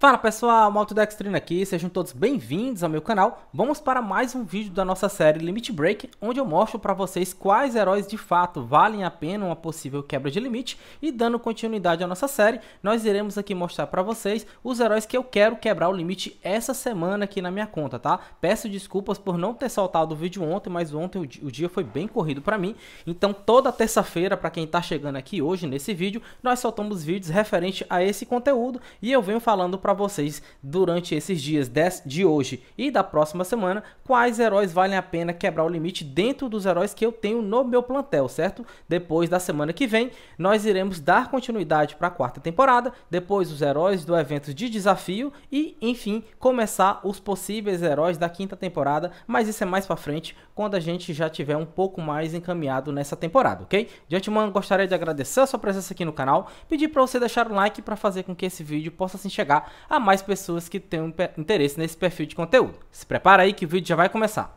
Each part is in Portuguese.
Fala pessoal, Malto aqui, sejam todos bem-vindos ao meu canal. Vamos para mais um vídeo da nossa série Limit Break, onde eu mostro para vocês quais heróis de fato valem a pena uma possível quebra de limite. E dando continuidade à nossa série, nós iremos aqui mostrar para vocês os heróis que eu quero quebrar o limite essa semana aqui na minha conta, tá? Peço desculpas por não ter soltado o vídeo ontem, mas ontem o dia foi bem corrido para mim. Então toda terça-feira, para quem está chegando aqui hoje nesse vídeo, nós soltamos vídeos referente a esse conteúdo e eu venho falando para para vocês durante esses dias de hoje e da próxima semana quais heróis valem a pena quebrar o limite dentro dos heróis que eu tenho no meu plantel, certo? Depois da semana que vem, nós iremos dar continuidade para a quarta temporada, depois os heróis do evento de desafio e, enfim, começar os possíveis heróis da quinta temporada, mas isso é mais para frente, quando a gente já tiver um pouco mais encaminhado nessa temporada, ok? De antemão, gostaria de agradecer a sua presença aqui no canal, pedir para você deixar o like para fazer com que esse vídeo possa assim chegar a mais pessoas que tenham interesse nesse perfil de conteúdo. Se prepara aí que o vídeo já vai começar.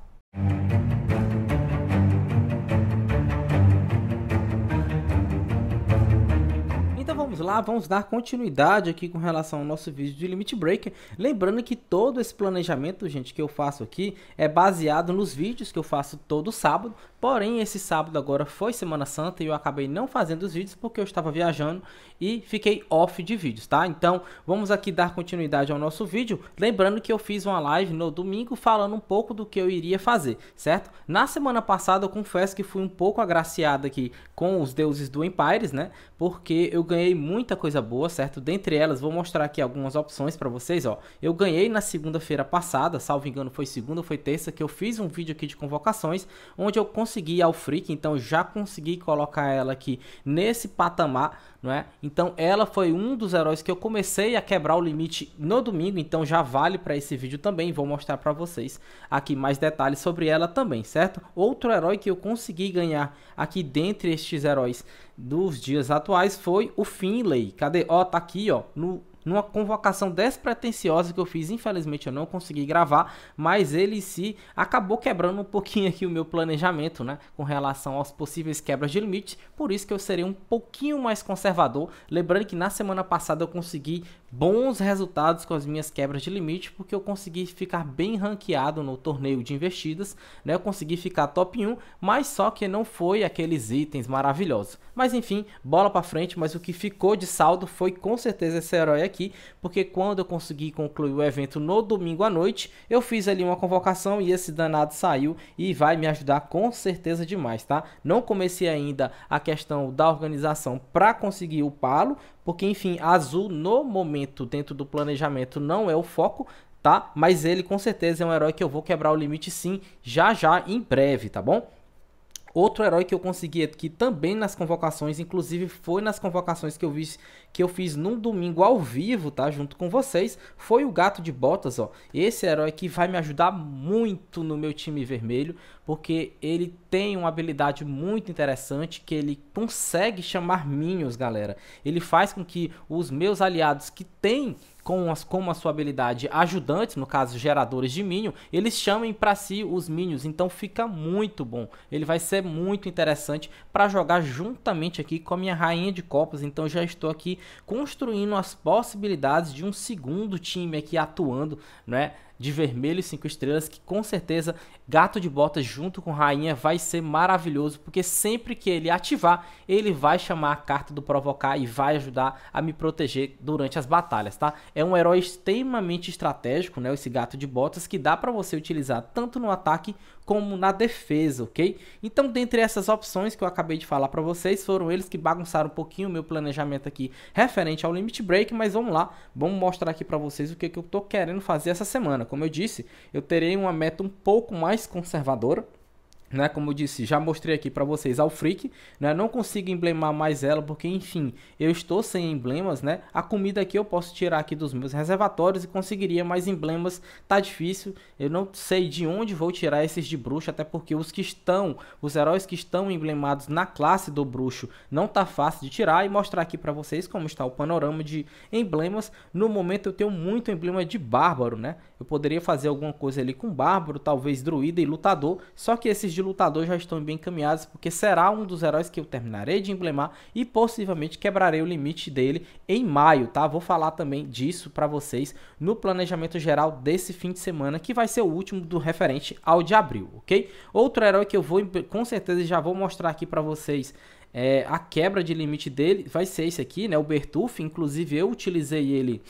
Então vamos lá, vamos dar continuidade aqui com relação ao nosso vídeo de Limit Breaker. Lembrando que todo esse planejamento, gente, que eu faço aqui é baseado nos vídeos que eu faço todo sábado. Porém, esse sábado agora foi Semana Santa e eu acabei não fazendo os vídeos porque eu estava viajando e fiquei off de vídeos, tá? Então, vamos aqui dar continuidade ao nosso vídeo, lembrando que eu fiz uma live no domingo falando um pouco do que eu iria fazer, certo? Na semana passada eu confesso que fui um pouco agraciado aqui com os deuses do Empires, né? Porque eu ganhei muita coisa boa, certo? Dentre elas, vou mostrar aqui algumas opções para vocês, ó. Eu ganhei na segunda-feira passada, salvo engano foi segunda ou foi terça, que eu fiz um vídeo aqui de convocações, onde eu consegui consegui ao Freak, então já consegui colocar ela aqui nesse patamar, não é? Então ela foi um dos heróis que eu comecei a quebrar o limite no domingo, então já vale para esse vídeo também, vou mostrar para vocês aqui mais detalhes sobre ela também, certo? Outro herói que eu consegui ganhar aqui dentre estes heróis dos dias atuais foi o Finlay. Cadê? Ó, tá aqui, ó, no numa convocação despretensiosa que eu fiz. Infelizmente eu não consegui gravar, mas ele se acabou quebrando um pouquinho aqui o meu planejamento, né? Com relação aos possíveis quebras de limite. Por isso que eu serei um pouquinho mais conservador. Lembrando que na semana passada eu consegui bons resultados com as minhas quebras de limite, porque eu consegui ficar bem ranqueado no torneio de investidas, né? Eu consegui ficar top 1, mas só que não foi aqueles itens maravilhosos. Mas enfim, bola para frente, mas o que ficou de saldo foi com certeza esse herói aqui aqui, porque quando eu consegui concluir o evento no domingo à noite, eu fiz ali uma convocação e esse danado saiu e vai me ajudar com certeza demais, tá? Não comecei ainda a questão da organização para conseguir o palo, porque enfim, azul no momento dentro do planejamento não é o foco, tá? Mas ele com certeza é um herói que eu vou quebrar o limite sim, já já em breve, tá bom? Outro herói que eu consegui aqui também nas convocações, inclusive foi nas convocações que eu, vi, que eu fiz num domingo ao vivo, tá? Junto com vocês, foi o Gato de Botas, ó. Esse herói que vai me ajudar muito no meu time vermelho, porque ele tem uma habilidade muito interessante que ele consegue chamar minions, galera. Ele faz com que os meus aliados que têm com, as, como a sua habilidade ajudante no caso geradores de minion, eles chamem para si os minions, então fica muito bom. Ele vai ser muito interessante para jogar juntamente aqui com a minha rainha de copas, então já estou aqui construindo as possibilidades de um segundo time aqui atuando, né? de vermelho e 5 estrelas, que com certeza Gato de Botas junto com Rainha vai ser maravilhoso, porque sempre que ele ativar, ele vai chamar a carta do Provocar e vai ajudar a me proteger durante as batalhas, tá? É um herói extremamente estratégico, né, esse Gato de Botas, que dá para você utilizar tanto no ataque como na defesa, ok? Então, dentre essas opções que eu acabei de falar para vocês, foram eles que bagunçaram um pouquinho o meu planejamento aqui referente ao limit break, mas vamos lá, vamos mostrar aqui para vocês o que, que eu estou querendo fazer essa semana. Como eu disse, eu terei uma meta um pouco mais conservadora, né, como eu disse, já mostrei aqui para vocês ao Freak, né, não consigo emblemar mais ela porque, enfim, eu estou sem emblemas, né, a comida aqui eu posso tirar aqui dos meus reservatórios e conseguiria mais emblemas, tá difícil, eu não sei de onde vou tirar esses de bruxo, até porque os que estão, os heróis que estão emblemados na classe do bruxo não tá fácil de tirar e mostrar aqui para vocês como está o panorama de emblemas, no momento eu tenho muito emblema de bárbaro, né, eu poderia fazer alguma coisa ali com bárbaro, talvez druida e lutador, só que esses de de lutador já estão bem encaminhados, porque será um dos heróis que eu terminarei de emblemar e possivelmente quebrarei o limite dele em maio, tá? Vou falar também disso para vocês no planejamento geral desse fim de semana, que vai ser o último do referente ao de abril, ok? Outro herói que eu vou, com certeza, já vou mostrar aqui para vocês é, a quebra de limite dele vai ser esse aqui, né? O Bertuf, inclusive eu utilizei ele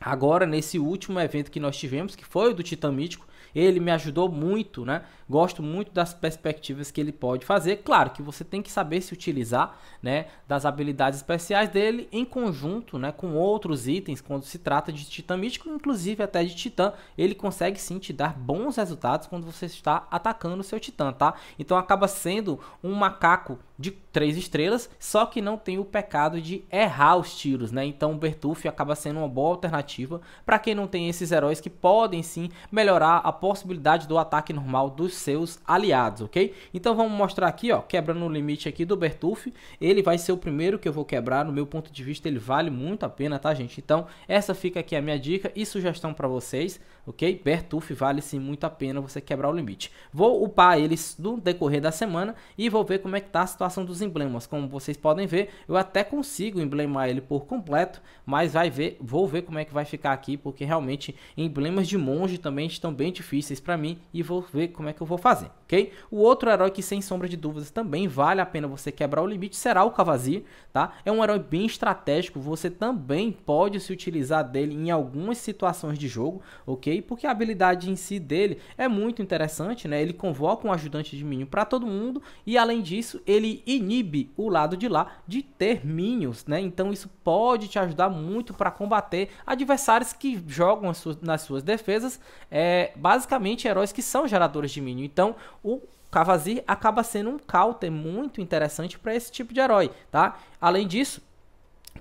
agora nesse último evento que nós tivemos, que foi o do Titã Mítico. Ele me ajudou muito, né? Gosto muito das perspectivas que ele pode fazer. Claro que você tem que saber se utilizar, né, das habilidades especiais dele em conjunto, né, com outros itens quando se trata de titã mítico, inclusive até de titã, ele consegue sim te dar bons resultados quando você está atacando o seu titã, tá? Então acaba sendo um macaco de três estrelas, só que não tem o pecado de errar os tiros, né? Então o Bertuffi acaba sendo uma boa alternativa para quem não tem esses heróis que podem sim melhorar a possibilidade do ataque normal dos seus aliados, ok? Então vamos mostrar aqui, ó, quebrando o limite aqui do Bertuffi, ele vai ser o primeiro que eu vou quebrar, no meu ponto de vista ele vale muito a pena, tá gente? Então essa fica aqui a minha dica e sugestão para vocês, ok? Bertuf vale sim muito a pena você quebrar o limite. Vou upar eles no decorrer da semana e vou ver como é que tá a situação dos emblemas. Como vocês podem ver, eu até consigo emblemar ele por completo, mas vai ver, vou ver como é que vai ficar aqui, porque realmente emblemas de monge também estão bem difíceis para mim e vou ver como é que eu vou fazer, ok? O outro herói que sem sombra de dúvidas também vale a pena você quebrar o limite será o Cavazir, tá? É um herói bem estratégico, você também pode se utilizar dele em algumas situações de jogo, ok? porque a habilidade em si dele é muito interessante, né? Ele convoca um ajudante de Minion para todo mundo e além disso, ele inibe o lado de lá de ter Minions, né? Então isso pode te ajudar muito para combater adversários que jogam suas, nas suas defesas, é, basicamente heróis que são geradores de Minion. Então, o Cavazir acaba sendo um counter muito interessante para esse tipo de herói, tá? Além disso,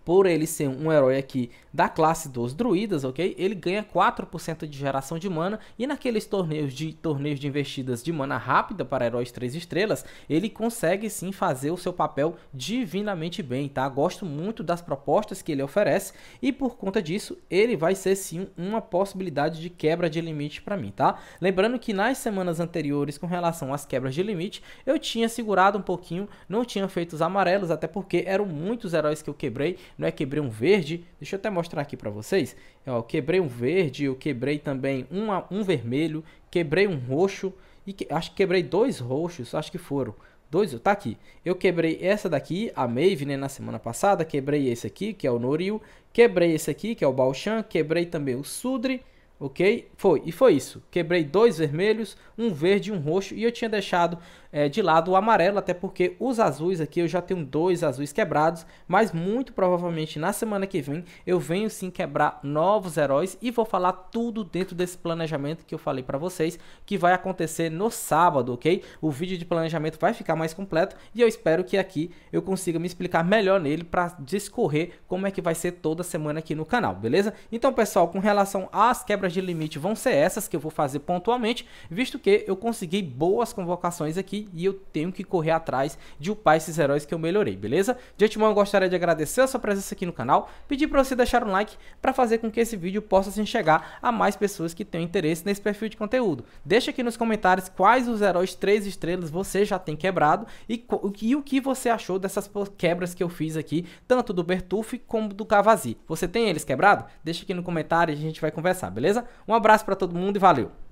por ele ser um herói aqui da classe dos druidas, ok? Ele ganha 4% de geração de mana e naqueles torneios de torneios de investidas de mana rápida para heróis 3 estrelas, ele consegue sim fazer o seu papel divinamente bem, tá? Gosto muito das propostas que ele oferece e por conta disso, ele vai ser sim uma possibilidade de quebra de limite para mim, tá? Lembrando que nas semanas anteriores com relação às quebras de limite, eu tinha segurado um pouquinho, não tinha feito os amarelos, até porque eram muitos heróis que eu quebrei, é Quebrei um verde, deixa eu até mostrar aqui para vocês. Eu é, quebrei um verde, eu quebrei também um, um vermelho, quebrei um roxo, e que, acho que quebrei dois roxos, acho que foram. Dois, tá aqui. Eu quebrei essa daqui, a Maeve, né, na semana passada. Quebrei esse aqui, que é o Noril. Quebrei esse aqui, que é o Balchan. Quebrei também o Sudri, ok? Foi, e foi isso. Quebrei dois vermelhos, um verde e um roxo. E eu tinha deixado é, de lado o amarelo, até porque os azuis aqui eu já tenho dois azuis quebrados, mas muito provavelmente na semana que vem eu venho sim quebrar novos heróis e vou falar tudo dentro desse planejamento que eu falei para vocês, que vai acontecer no sábado, ok? O vídeo de planejamento vai ficar mais completo e eu espero que aqui eu consiga me explicar melhor nele para discorrer como é que vai ser toda semana aqui no canal, beleza? Então pessoal, com relação às quebras de limite vão ser essas que eu vou fazer pontualmente, visto que eu consegui boas convocações aqui e eu tenho que correr atrás de upar esses heróis que eu melhorei, beleza? De antemão, eu gostaria de agradecer a sua presença aqui no canal, pedir para você deixar um like para fazer com que esse vídeo possa se assim enxergar a mais pessoas que tenham interesse nesse perfil de conteúdo. Deixa aqui nos comentários quais os heróis 3 estrelas você já tem quebrado e, e o que você achou dessas quebras que eu fiz aqui, tanto do Bertucci como do Cavazi. Você tem eles quebrado? Deixa aqui no comentário e a gente vai conversar, beleza? Um abraço para todo mundo e valeu!